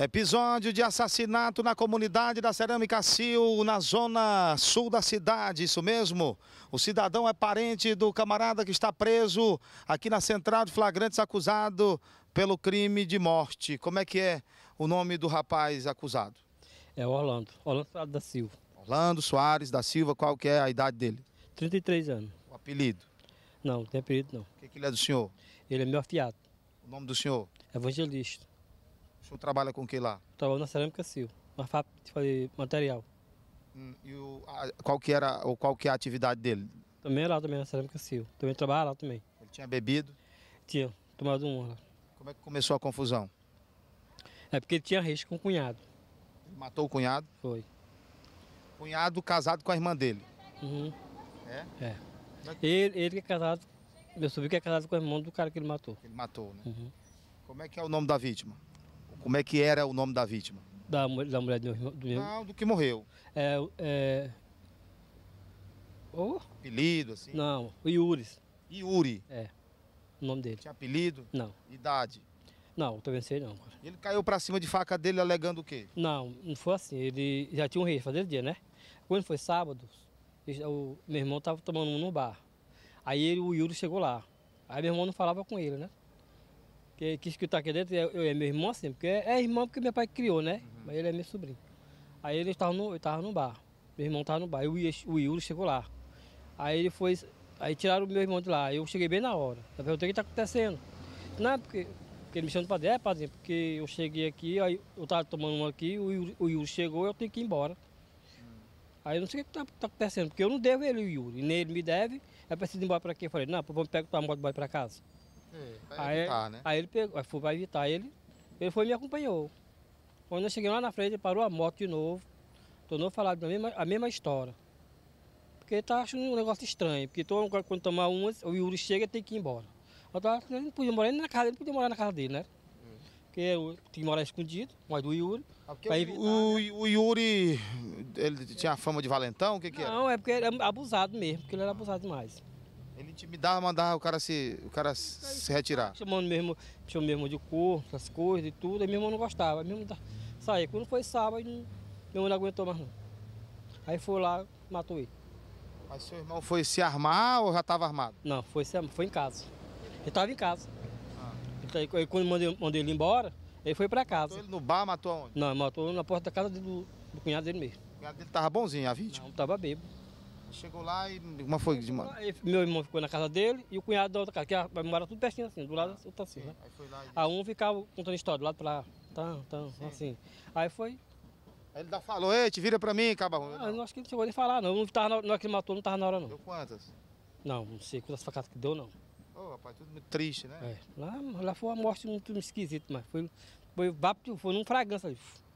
Episódio de assassinato na comunidade da Cerâmica Sil, na zona sul da cidade, isso mesmo. O cidadão é parente do camarada que está preso aqui na central de flagrantes acusado pelo crime de morte. Como é que é o nome do rapaz acusado? É Orlando, Orlando Soares da Silva. Orlando Soares da Silva, qual que é a idade dele? 33 anos. O apelido? Não, não tem apelido não. O que, que ele é do senhor? Ele é meu afiado. O nome do senhor? Evangelista. O senhor trabalha com o que lá? Trabalho na cerâmica Sil, uma fábrica de material. Hum, e o, a, qual que era ou qual que é a atividade dele? Também é lá também, na cerâmica Sil. Também trabalha lá também. Ele tinha bebido? Tinha, tomado um lá. Como é que começou a confusão? É porque ele tinha risco com o cunhado. Ele matou o cunhado? Foi. Cunhado casado com a irmã dele? Uhum. É? É. é ele, ele que é casado, meu soube que é casado com o irmão do cara que ele matou. Ele matou, né? Uhum. Como é que é o nome da vítima? Como é que era o nome da vítima? Da, da mulher do meu, do meu... Não, ah, do que morreu. É. é... Oh? Apelido, assim? Não, o Iure. É. O nome dele. Tinha apelido? Não. Idade? Não, também sei não. Ele caiu pra cima de faca dele alegando o quê? Não, não foi assim. Ele já tinha um rei fazendo dia, né? Quando foi sábado, o meu irmão tava tomando um no bar. Aí ele, o Yuri chegou lá. Aí meu irmão não falava com ele, né? Que, que, que tá aqui dentro, eu, eu é meu irmão assim, porque é, é irmão porque meu pai criou, né? Uhum. Mas ele é meu sobrinho. Aí ele estava no, eu no bar. Meu irmão estava no bar. E o, o Iuro chegou lá. Aí ele foi. Aí tiraram o meu irmão de lá. Eu cheguei bem na hora. Eu perguntei o que está acontecendo. Não, é porque, porque ele me chama para padre. É, porque eu cheguei aqui, aí eu estava tomando uma aqui, o Yuri, o Yuri chegou eu tenho que ir embora. Hum. Aí eu não sei o que está tá acontecendo, porque eu não devo ele o Yuri, nem ele me deve. É preciso ir embora para quê? Eu falei, não, vamos pegar tua moto e vai para casa. É, vai aí, evitar, né? Aí ele pegou, foi, vai evitar ele. Ele foi e me acompanhou. Quando eu cheguei lá na frente, ele parou a moto de novo. Tornou a falar a mesma, a mesma história. Porque ele tá achando um negócio estranho. Porque todo quando tomar uma, o Yuri chega tem que ir embora. Eu tava, ele não podia morar nem na casa dele, podia morar na casa dele, né? Porque eu tinha que morar escondido, mas do Yuri. Ah, evitar, né? o, né? o, Yuri, ele tinha a fama de valentão? O que que era? Não, é porque ele era é abusado mesmo, porque ele era abusado demais. Ele intimidava, mandava o cara se, o cara se é retirar. Chamando mesmo, chamando mesmo de corpo, as coisas e tudo, aí meu irmão não gostava, mesmo da... Tá, saía. Quando foi sábado, meu irmão não aguentou mais não. Aí foi lá, matou ele. Mas seu irmão foi se armar ou já estava armado? Não, foi, se, foi em casa. Ele estava em casa. Ah. Então, aí, quando mandei, mandei ele embora, ele foi para casa. Matou ele no bar, matou aonde? Não, matou na porta da casa do, do cunhado dele mesmo. O cunhado dele estava bonzinho, a vítima? Não, estava bêbado. Chegou lá e uma foi de mano Meu irmão ficou na casa dele e o cunhado da outra casa, que vai morar tudo pertinho assim, do lado do assim, tá assim né? Aí foi lá e... A um ficava contando história do lado pra lá, tão, tão, Sim. assim. Aí foi... Aí ele falou, ei, te vira pra mim, cabarro. Ah, não acho que ele chegou nem falar, não. não tava na, hora é que ele matou, não tava na hora, não. Deu quantas? Não, não sei quantas facadas que deu, não. Ô, oh, rapaz, tudo muito triste, né? É. Lá, lá foi uma morte muito esquisita, mas foi, foi, foi, foi num fragança ali.